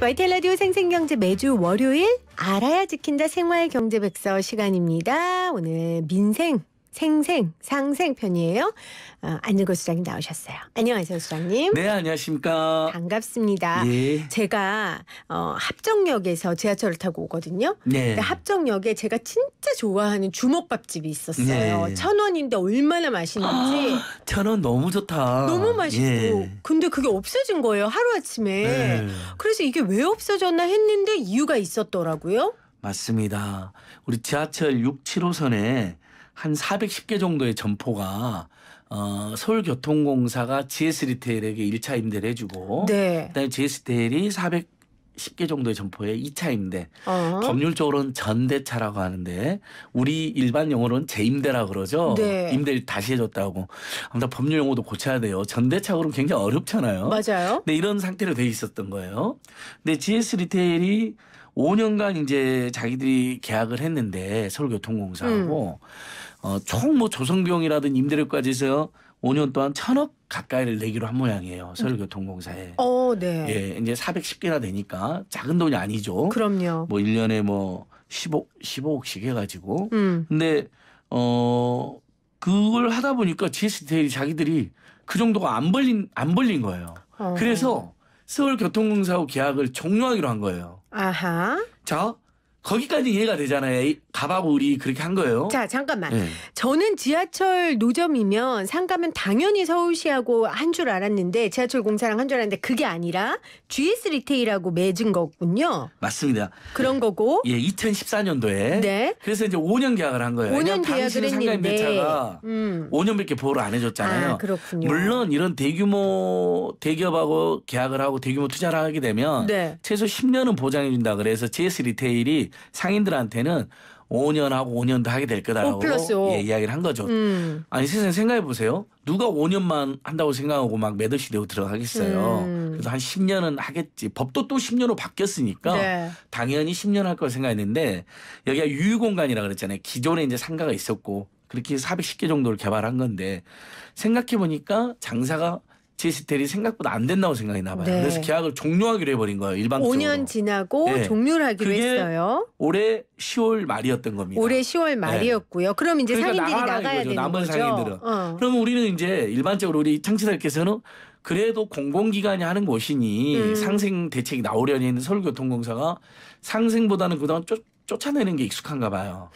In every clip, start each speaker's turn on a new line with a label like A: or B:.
A: YTL 라디오 생생경제 매주 월요일 알아야 지킨다 생활경제백서 시간입니다. 오늘 민생 생생, 상생 편이에요. 어, 안일고 수장님 나오셨어요. 안녕하세요, 수장님. 네, 안녕하십니까. 반갑습니다. 예. 제가 어, 합정역에서 지하철을 타고 오거든요. 네. 근데 합정역에 제가 진짜 좋아하는 주먹밥집이 있었어요. 네. 천 원인데 얼마나 맛있는지. 아,
B: 천원 너무 좋다. 너무 맛있고. 예.
A: 근데 그게 없어진 거예요, 하루아침에. 네. 그래서 이게 왜 없어졌나 했는데 이유가 있었더라고요.
B: 맞습니다. 우리 지하철 6, 7호선에 한 410개 정도의 점포가 어, 서울교통공사가 GS 리테일에게 1차 임대를 해주고 네. 그다음에 GS 리테일이 400 10개 정도의 점포에 2차 임대. 어. 법률적으로는 전대차라고 하는데 우리 일반 용어로는 재임대라 그러죠. 네. 임대를 다시 해줬다고. 아무튼 법률 용어도 고쳐야 돼요. 전대차 그러면 굉장히 어렵잖아요. 맞아요. 근데 이런 상태로 돼 있었던 거예요. 근데 GS 리테일이 5년간 이제 자기들이 계약을 했는데 서울교통공사하고 음. 어, 총뭐 조성비용이라든 임대료까지 해서 5년 동안 천억 가까이를 내기로 한 모양이에요. 서울교통공사에.
A: 어, 네.
B: 예, 이제 410개나 되니까 작은 돈이 아니죠. 그럼요. 뭐 1년에 뭐 15, 15억씩 해가지고. 음. 근데, 어, 그걸 하다 보니까 g s 테일이 자기들이 그 정도가 안 벌린, 안 벌린 거예요. 어. 그래서 서울교통공사하고 계약을 종료하기로 한 거예요.
A: Ajá.
B: ¿Chao? 거기까지 이해가 되잖아요. 가바고 우리 그렇게 한 거예요. 자,
A: 잠깐만. 예. 저는 지하철 노점이면 상가면 당연히 서울시하고 한 줄 알았는데 지하철 공사랑 한 줄 알았는데 그게 아니라 GS 리테일하고 맺은 거군요.
B: 맞습니다. 그런 예. 거고. 예, 2014년도에. 네. 그래서 이제 5년 계약을 한 거예요. 5년 계약을 했는데. 매차가 음. 5년밖에 보호를 안 해줬잖아요. 아, 그렇군요. 물론 이런 대규모 대기업하고 계약을 하고 대규모 투자를 하게 되면 네. 최소 10년은 보장해준다 그래서 GS 리테일이 상인들한테는 5년하고 5년 도 하게 될 거다라고 어, 예, 이야기를 한 거죠. 음. 아니 세상 생각해 보세요. 누가 5년만 한다고 생각하고 막매도이 되고 들어가겠어요. 음. 그래서 한 10년은 하겠지. 법도 또 10년으로 바뀌었으니까 네. 당연히 10년 할 거라고 생각했는데 여기가 유휴공간이라 그랬잖아요. 기존에 이제 상가가 있었고 그렇게 해서 410개 정도를 개발한 건데 생각해 보니까 장사가 제시테리 생각보다 안 된다고 생각이 나봐요. 네. 그래서 계약을 종료하기로 해버린 거예요. 일반적으로 5년
A: 지나고 네. 예. 종료를 하기로 했어요.
B: 올해 10월 말이었던 겁니다. 올해 10월 예. 말이었고요.
A: 그럼 이제 그러니까 상인들이 나가야 거죠. 되는 남은 거죠. 상인들은. 어.
B: 그러면 우리는 이제 일반적으로 우리 창치사께서는 그래도 공공기관이 하는 곳이니 음. 상생 대책이 나오려니 서울교통공사가 상생보다는 그동안 쫓, 쫓아내는 게 익숙한가 봐요.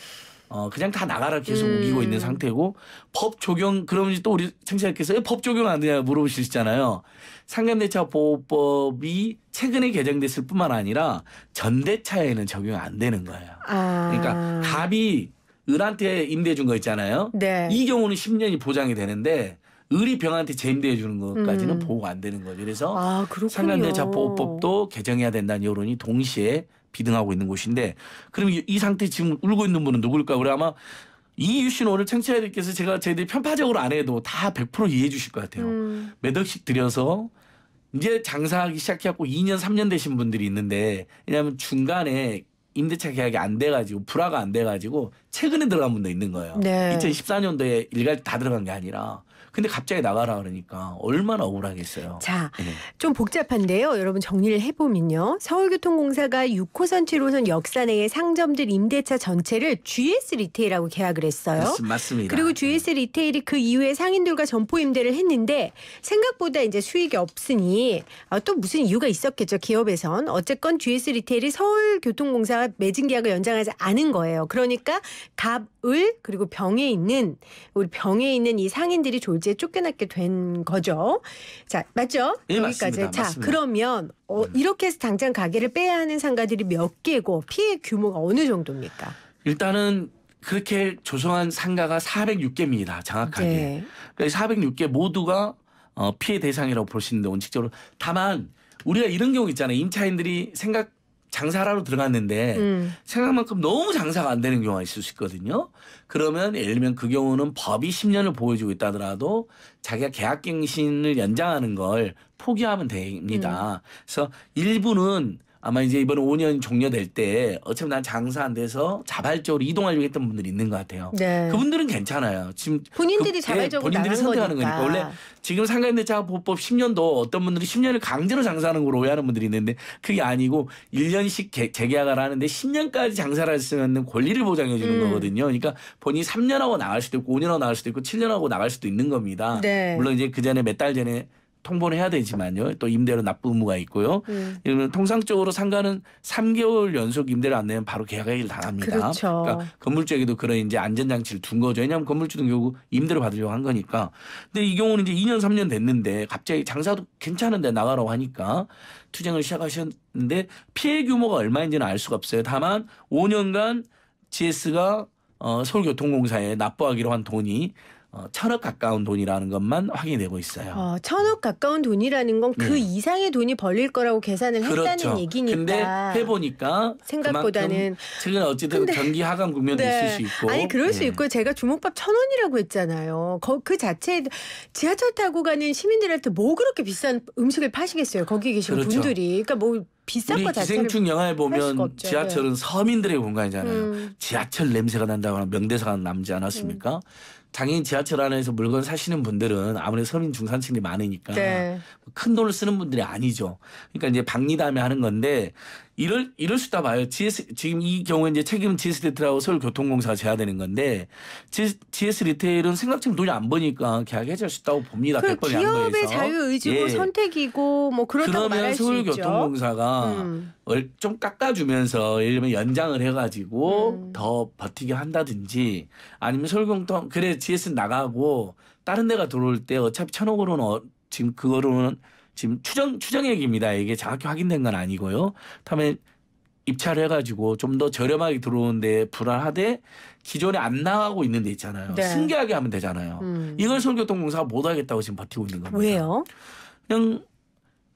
B: 어 그냥 다나라를 계속 음. 우기고 있는 상태고 법 적용 그러면 또 우리 청취자께서 법 적용 안 되냐 물어보실잖아요. 상감대차 보호법이 최근에 개정됐을 뿐만 아니라 전대차에는 적용 안 되는 거예요.
A: 아. 그러니까
B: 갑이 을한테 임대해 준 거 있잖아요. 네. 이 경우는 10년이 보장이 되는데 을이 병한테 재임대해 주는 것까지는 음. 보호가 안 되는 거죠. 그래서
A: 아, 상감대차 보호법도
B: 개정해야 된다는 여론이 동시에 비등하고 있는 곳인데 그럼 이, 이 상태 지금 울고 있는 분은 누굴까? 우리 아마 이유신 오늘 청취자들께서 제가 저희들이 편파적으로 안 해도 다 100% 이해해 주실 것 같아요. 음. 몇 억씩 들여서 이제 장사하기 시작해갖고 2년, 3년 되신 분들이 있는데 왜냐하면 중간에 임대차 계약이 안 돼가지고 불화가 안 돼가지고 최근에 들어간 분도 있는 거예요. 네. 2014년도에 일괄 다 들어간 게 아니라 근데 갑자기 나가라 그러니까 얼마나 억울하겠어요. 자, 네.
A: 좀 복잡한데요. 여러분 정리를 해보면요. 서울교통공사가 6호선, 7호선 역사 내의 상점들 임대차 전체를 GS 리테일하고 계약을 했어요. 맞습니다. 그리고 네. GS 리테일이 그 이후에 상인들과 점포 임대를 했는데 생각보다 이제 수익이 없으니 아, 또 무슨 이유가 있었겠죠. 기업에선 어쨌건 GS 리테일이 서울교통공사가 매진 계약을 연장하지 않은 거예요. 그러니까 갑을 그리고 병에 있는 우리 병에 있는 이 상인들이 졸 이제 쫓겨났게 된 거죠. 자, 맞죠? 예, 여기까지. 맞습니다. 자, 맞습니다. 그러면 어, 음. 이렇게 해서 당장 가게를 빼야 하는 상가들이 몇 개고 피해 규모가 어느 정도입니까?
B: 일단은 그렇게 조성한 상가가 406개입니다. 정확하게. 네. 406개 그러니까 모두가 어, 피해 대상이라고 볼 수 있는데 원칙적으로 다만 우리가 이런 경우 있잖아요. 임차인들이 생각 장사하러 들어갔는데 음. 생각만큼 너무 장사가 안 되는 경우가 있을 수 있거든요. 그러면 예를 들면 그 경우는 법이 10년을 보여주고 있다더라도 자기가 계약갱신을 연장하는 걸 포기하면 됩니다. 음. 그래서 일부는 아마 이제 이번 5년 종료될 때 어차피 난 장사 안 돼서 자발적으로 이동하려고 했던 분들이 있는 것 같아요. 네. 그분들은 괜찮아요. 지금 본인들이 그, 자발적으로 네, 본인들이 선택하는 거니까. 거니까. 원래 지금 상가임대차 보법 10년도 어떤 분들이 10년을 강제로 장사하는 걸 오해하는 분들이 있는데 그게 아니고 1년씩 개, 재계약을 하는데 10년까지 장사를 할 수 있는 권리를 보장해 주는 음. 거거든요. 그러니까 본인이 3년하고 나갈 수도 있고 5년하고 나갈 수도 있고 7년하고 나갈 수도 있는 겁니다. 네. 물론 이제 그 전에 몇 달 전에 통보를 해야 되지만요. 또 임대료 납부 의무가 있고요. 음. 이러면 통상적으로 상가는 3개월 연속 임대료안 내면 바로 계약 해기를 당합니다. 그렇죠. 그러니까 건물주에게도 그런 이제 안전장치를 둔 거죠. 왜냐하면 건물주는 결국 임대료 받으려고 한 거니까. 근데 이 경우는 이제 2년 3년 됐는데 갑자기 장사도 괜찮은데 나가라고 하니까 투쟁을 시작하셨는데 피해 규모가 얼마인지는 알 수가 없어요. 다만 5년간 GS가 어, 서울교통공사에 납부하기로 한 돈이 어, 천억 가까운 돈이라는 것만 확인되고 있어요.
A: 어, 천억 가까운 돈이라는 건그 네. 이상의 돈이 벌릴 거라고 계산을 그렇죠. 했다는 얘기니까. 근데
B: 해보니까 생각보다는 최근 어쨌든 근데, 경기 하강 국면도 네. 있을 수 있고. 아니 그럴 네. 수
A: 있고 제가 주먹밥 천 원이라고 했잖아요. 거, 그자체 지하철 타고 가는 시민들한테 뭐 그렇게 비싼 음식을 파시겠어요. 거기 계신 그렇죠. 분들이. 그러니까 뭐 비싼 우리 거 기생충 영화에 보면 지하철은 네.
B: 서민들의 공간이잖아요. 음. 지하철 냄새가 난다거나 명대사가 남지 않았습니까? 음. 장애인 지하철 안에서 물건 사시는 분들은 아무래도 서민 중산층이 많으니까 네. 큰 돈을 쓰는 분들이 아니죠. 그러니까 이제 박리담에 하는 건데 이럴 이럴 수다 봐요. GS 지금 이 경우에 이제 책임은 GS 리테일하고 서울교통공사가 져야 되는 건데 GS, g 리테일은 생각처럼 돈이 안 버니까 계약 해지할 수 있다고 봅니다. 그 기업의 자유 의지고 예.
A: 선택이고 뭐 그렇다고 말할 수 있죠. 그러면 서울교통공사가
B: 음. 좀 깎아주면서 예를 들면 연장을 해가지고 음. 더 버티게 한다든지 아니면 설공통 그래 GS 나가고 다른 데가 들어올 때 어차피 천억으로는 어, 지금 그거로는 지금 추정 추정액입니다 이게 정확히 확인된 건 아니고요. 다음에 입찰을 해가지고 좀 더 저렴하게 들어오는데 불안하되 기존에 안 나가고 있는 데 있잖아요. 네. 승계하게 하면 되잖아요. 음. 이걸 설교통공사가 못하겠다고 지금 버티고 있는 겁니다. 왜요? 그냥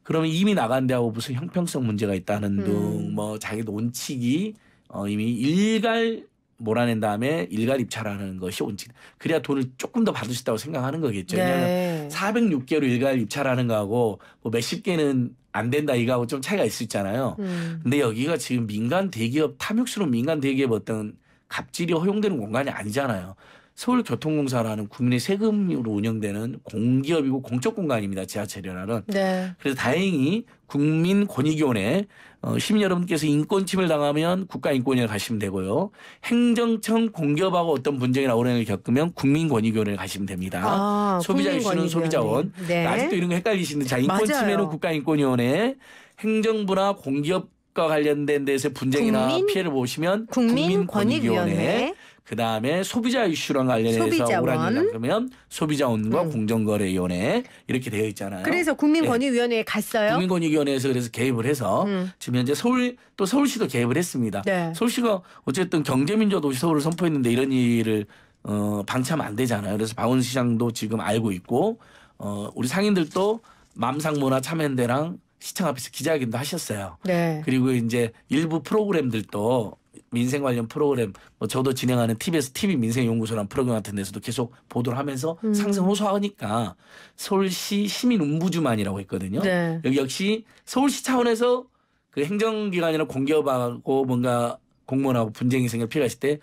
B: 그러면 이미 나간 데하고 무슨 형평성 문제가 있다는 등뭐 자기 논칙이 어 이미 일갈 몰아낸 다음에 일괄 입찰하는 것이 온칙. 그래야 돈을 조금 더 받을 수 있다고 생각하는 거겠죠. 왜냐하면 406개로 일괄 입찰하는 거하고 뭐 몇십 개는 안 된다 이거하고 좀 차이가 있을 수 있잖아요. 음. 근데 여기가 지금 민간 대기업 탐욕스러운 민간 대기업 어떤 갑질이 허용되는 공간이 아니잖아요. 서울교통공사라는 국민의 세금으로 운영되는 공기업이고 공적 공간입니다. 지하철이라는. 네. 그래서 다행히 국민권익위원회 어, 시민 여러분께서 인권침을 당하면 국가인권위원회 가시면 되고요. 행정청 공기업하고 어떤 분쟁이나 오해를 겪으면 국민권익위원회 가시면 됩니다. 아, 소비자 이슈는 소비자원. 네. 아직도 이런 거 헷갈리시는데 자 인권침해는 국가인권위원회 행정부나 공기업 권익과 관련된 데서 분쟁이나 국민, 피해를 보시면 국민권익위원회 그 다음에 소비자 이슈랑 관련해서 소비자 오라니라 그러면 소비자원과 음. 공정거래위원회 이렇게 되어 있잖아요. 그래서 국민권익위원회에 네. 갔어요. 국민권익위원회에서 그래서 개입을 해서 음. 지금 현재 서울 또 서울시도 개입을 했습니다. 네. 서울시가 어쨌든 경제민주화 도시 서울을 선포했는데 이런 일을 어, 방치하면 안 되잖아요. 그래서 박원시장도 지금 알고 있고 어, 우리 상인들도 맘상문화 참여연대랑 시청 앞에서 기자회견도 하셨어요. 네. 그리고 이제 일부 프로그램들도 민생 관련 프로그램 뭐 저도 진행하는 TBS TV 민생연구소라는 프로그램 같은 데서도 계속 보도를 하면서 음. 상승 호소하니까 서울시 시민 운부주만이라고 했거든요. 네. 여기 역시 서울시 차원에서 그 행정기관이나 공기업하고 뭔가 공무원하고 분쟁이 생겨필요하실때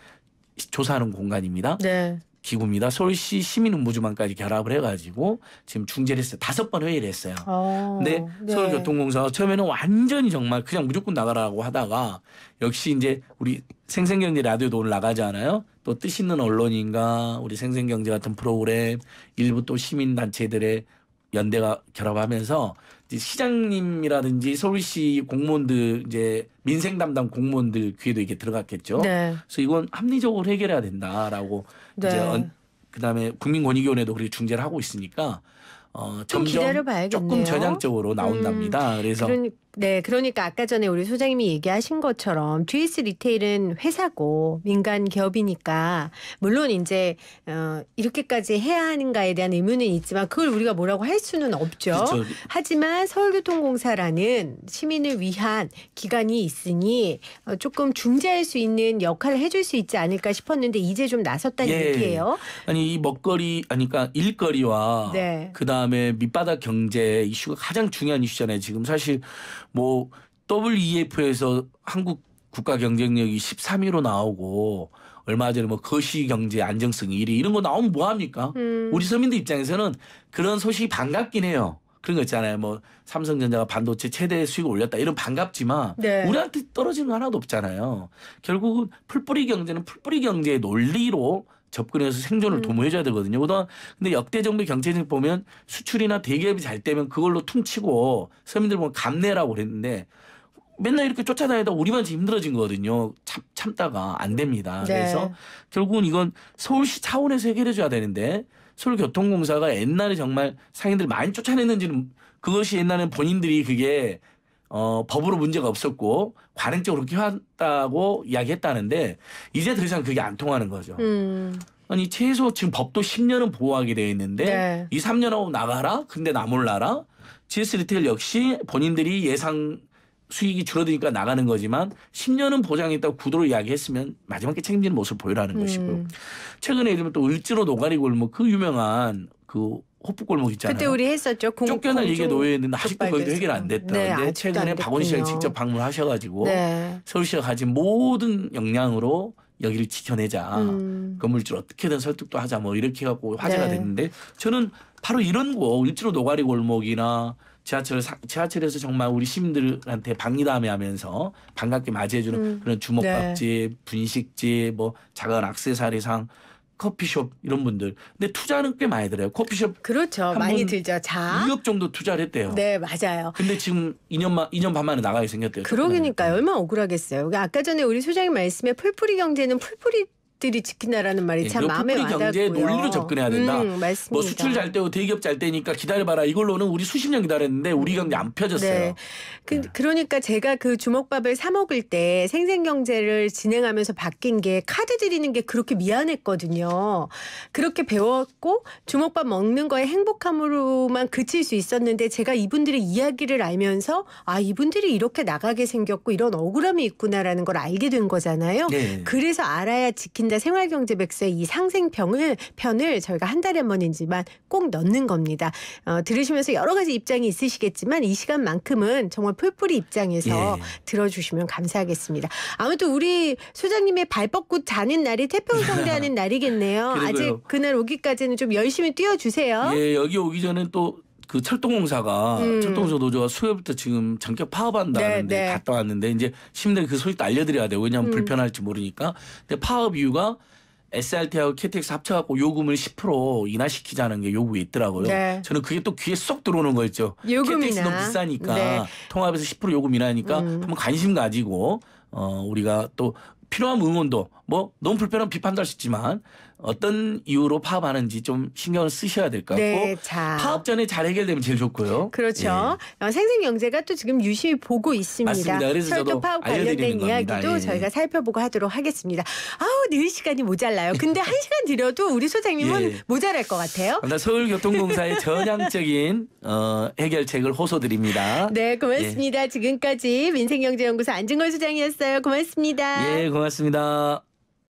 B: 조사하는 공간입니다. 네. 기구입니다. 서울시 시민음무주만까지 결합을 해가지고 지금 중재를 했어요. 다섯 번 회의를 했어요. 오, 어, 근데 네. 서울교통공사가 처음에는 완전히 정말 그냥 무조건 나가라고 하다가 역시 이제 우리 생생경제 라디오도 오늘 나가잖아요. 또뜻 있는 언론인가 우리 생생경제 같은 프로그램 일부 또 시민단체들의 연대가 결합하면서 시장님이라든지 서울시 공무원들 이제 민생 담당 공무원들 귀에도 이게 들어갔겠죠. 네. 그래서 이건 합리적으로 해결해야 된다라고 네. 이제 그다음에 국민권익위원회도 그렇게 중재를 하고 있으니까 어, 점점 조금 전향적으로 나온답니다. 음, 그래서 그러니,
A: 네, 그러니까 아까 전에 우리 소장님이 얘기하신 것처럼 GS 리테일은 회사고 민간 기업이니까 물론 이제 어, 이렇게까지 해야 하는가에 대한 의문은 있지만 그걸 우리가 뭐라고 할 수는 없죠. 그렇 하지만 서울교통공사라는 시민을 위한 기관이 있으니 어, 조금 중재할 수 있는 역할을 해줄 수 있지 않을까 싶었는데 이제 좀 나섰다는 예. 얘기예요.
B: 아니 이 먹거리 아니까 그러니까 일거리와 네. 그다음 그다음에 밑바닥 경제 이슈가 가장 중요한 이슈잖아요. 지금 사실 뭐 WEF에서 한국 국가 경쟁력이 13위로 나오고 얼마 전에 뭐 거시 경제 안정성 1위 이런 거 나오면 뭐 합니까? 음. 우리 서민들 입장에서는 그런 소식이 반갑긴 해요. 그런 거 있잖아요. 뭐 삼성전자가 반도체 최대 수익을 올렸다 이런 반갑지만 네. 우리한테 떨어지는 거 하나도 없잖아요. 결국은 풀뿌리 경제는 풀뿌리 경제의 논리로 접근해서 생존을 음. 도모해줘야 되거든요. 그동안 근데 역대 정부 경제정책 보면 수출이나 대기업이 잘 되면 그걸로 퉁치고 서민들 보면 감내라고 그랬는데 맨날 이렇게 쫓아다니다 우리만 지금 힘들어진 거거든요. 참, 참다가 안 네. 됩니다. 네. 그래서 결국은 이건 서울시 차원에서 해결해줘야 되는데 서울교통공사가 옛날에 정말 상인들 많이 쫓아냈는지는 그것이 옛날엔 본인들이 그게 어, 법으로 문제가 없었고 관행적으로 그렇게 했다고 이야기했다는데 이제 더 이상 그게 안 통하는 거죠. 음. 아니 최소 지금 법도 10년은 보호하게 되어 있는데 네. 2, 3년 하고 나가라. 근데 나 몰라라. GS 리테일 역시 본인들이 예상 수익이 줄어드니까 나가는 거지만 10년은 보장했다고 구도를 이야기했으면 마지막에 책임지는 모습을 보이라는 음. 것이고요. 최근에 예를 들면 또 을지로 노가리 골목 그 유명한 그 호프골목 있잖아요. 그때 우리
A: 했었죠. 공, 쫓겨날 이게 노예였는데
B: 아직도 거기도 해결 안 됐다. 네, 근데 최근에 박원희 시장이 직접 방문하셔가지고 네. 서울시가 가진 모든 역량으로 여기를 지켜내자. 음. 건물주 를 어떻게든 설득도 하자. 뭐 이렇게 해갖고 화제가 네. 됐는데 저는 바로 이런 거 일주로 노가리 골목이나 지하철 지하철에서 정말 우리 시민들한테 박리담회 하면서 반갑게 맞이해주는 음. 그런 주먹밥집, 네. 분식집, 뭐 작은 악세사리상 커피숍 이런 분들. 근데 투자는 꽤 많이 들어요. 커피숍
A: 그렇죠. 많이 들죠. 자. 2억
B: 정도 투자를 했대요.
A: 네, 맞아요.
B: 근데 지금 2년만 2년 반 만에 나가게 생겼대요. 그러니까요.
A: 네. 얼마나 억울하겠어요. 아까 전에 우리 소장님 말씀에 풀뿌리 경제는 풀뿌리 기들이 지킨다라는 말이 예, 참 마음에 와닿고요. 경제 논리로 접근해야 된다. 음, 뭐 수출 잘
B: 되고 대기업 잘 되니까 기다려봐라. 이걸로는 우리 수십 년 기다렸는데 우리 음. 경제 안 펴졌어요. 네.
A: 그, 네. 그러니까 제가 그 주먹밥을 사 먹을 때 생생경제를 진행하면서 바뀐 게 카드 드리는 게 그렇게 미안했거든요. 그렇게 배웠고 주먹밥 먹는 거에 행복함으로만 그칠 수 있었는데 제가 이분들의 이야기를 알면서 아 이분들이 이렇게 나가게 생겼고 이런 억울함이 있구나라는 걸 알게 된 거잖아요. 네. 그래서 알아야 지킨다. 남자 생활경제 백서의 이 상생평을 편을 저희가 한 달에 한 번이지만 꼭 넣는 겁니다. 어, 들으시면서 여러 가지 입장이 있으시겠지만 이 시간만큼은 정말 풀뿌리 입장에서 예. 들어주시면 감사하겠습니다. 아무튼 우리 소장님의 발 뻗고 자는 날이 태평성대하는 날이겠네요. 아직 그날 오기까지는 좀 열심히 뛰어주세요.
B: 예, 여기 오기 전엔 또그 철도공사가 음. 철도공사 노조가 수요일부터 지금 전격 파업한다는데 네, 네. 갔다 왔는데 이제 시민들 그 소식도 알려드려야 돼요. 왜냐하면 음. 불편할지 모르니까. 근데 파업 이유가 SRT하고 KTX 합쳐갖고 요금을 10% 인하시키자는 게 요구에 있더라고요. 네. 저는 그게 또 귀에 쏙 들어오는 거 있죠. 요이나 KTX 너무 비싸니까 네. 통합에서 10% 요금 인하니까 음. 한번 관심 가지고 어 우리가 또 필요한 응원도 뭐 너무 불편한 비판도 할 수 있지만 어떤 이유로 파업하는지 좀 신경을 쓰셔야 될 것 같고 네, 자. 파업 전에 잘 해결되면 제일 좋고요. 그렇죠.
A: 예. 어, 생생경제가 또 지금 유심히 보고 있습니다. 맞습니다. 그래서 철도 파업 관련된 이야기도 예. 저희가 살펴보고 하도록 하겠습니다. 아우 늘 시간이 모자라요. 근데 한 시간 드려도 우리 소장님은 예. 모자랄 것 같아요.
B: 아, 서울교통공사의 전향적인 어, 해결책을 호소드립니다. 네, 고맙습니다.
A: 예. 지금까지 민생경제연구소 안진걸 소장이었어요. 고맙습니다.
B: 예, 고맙습니다.